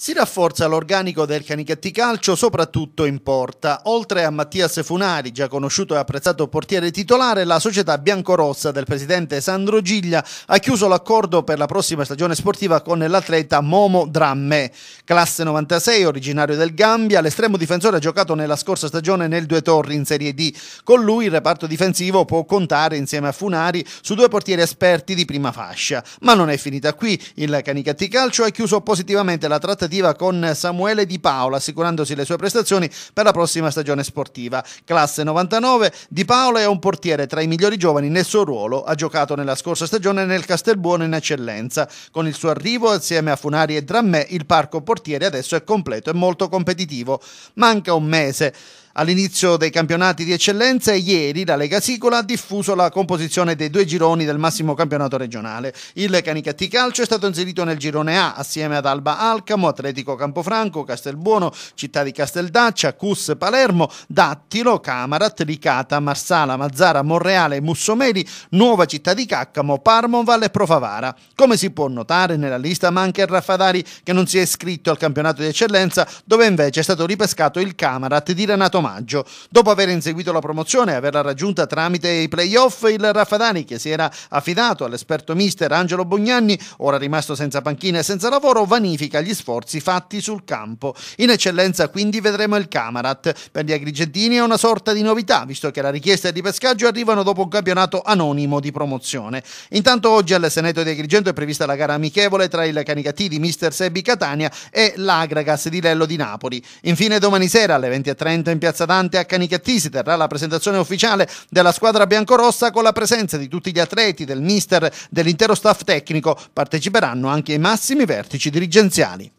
Si rafforza l'organico del Canichetti Calcio soprattutto in porta. Oltre a Mattias Funari, già conosciuto e apprezzato portiere titolare, la società biancorossa del presidente Sandro Giglia ha chiuso l'accordo per la prossima stagione sportiva con l'atleta Momo Dramme. Classe 96, originario del Gambia, l'estremo difensore ha giocato nella scorsa stagione nel Due Torri in Serie D. Con lui il reparto difensivo può contare insieme a Funari su due portieri esperti di prima fascia. Ma non è finita qui. Il Canichetti Calcio ha chiuso positivamente la tratta trattativa con Samuele Di Paola, assicurandosi le sue prestazioni per la prossima stagione sportiva. Classe 99, Di Paola è un portiere tra i migliori giovani nel suo ruolo, ha giocato nella scorsa stagione nel Castelbuono in eccellenza. Con il suo arrivo, assieme a Funari e Drammè, il parco portiere adesso è completo e molto competitivo. Manca un mese. All'inizio dei campionati di eccellenza ieri la Lega Sicola ha diffuso la composizione dei due gironi del massimo campionato regionale. Il Canicatti Calcio è stato inserito nel girone A assieme ad Alba Alcamo, Atletico Campofranco, Castelbuono, Città di Casteldaccia, Cus Palermo, Dattilo, Camarat, Ricata, Marsala, Mazzara, Monreale, Mussomeli, Nuova Città di Caccamo, Parmon, Valle e Profavara. Come si può notare nella lista manca il Raffadari che non si è iscritto al campionato di eccellenza dove invece è stato ripescato il Camarat di Renato Mano maggio. Dopo aver inseguito la promozione e averla raggiunta tramite i playoff, il Raffadani, che si era affidato all'esperto mister Angelo Bognanni, ora rimasto senza panchina e senza lavoro, vanifica gli sforzi fatti sul campo. In eccellenza quindi vedremo il Camarat. Per gli agrigentini è una sorta di novità, visto che la richiesta di pescaggio arrivano dopo un campionato anonimo di promozione. Intanto oggi al Seneto di Agrigento è prevista la gara amichevole tra il Canicattì di mister Sebi Catania e l'Agragas di Lello di Napoli. Infine domani sera alle 20.30 in piazza Piazza Dante a Canicattì si terrà la presentazione ufficiale della squadra biancorossa con la presenza di tutti gli atleti, del mister, dell'intero staff tecnico. Parteciperanno anche i massimi vertici dirigenziali.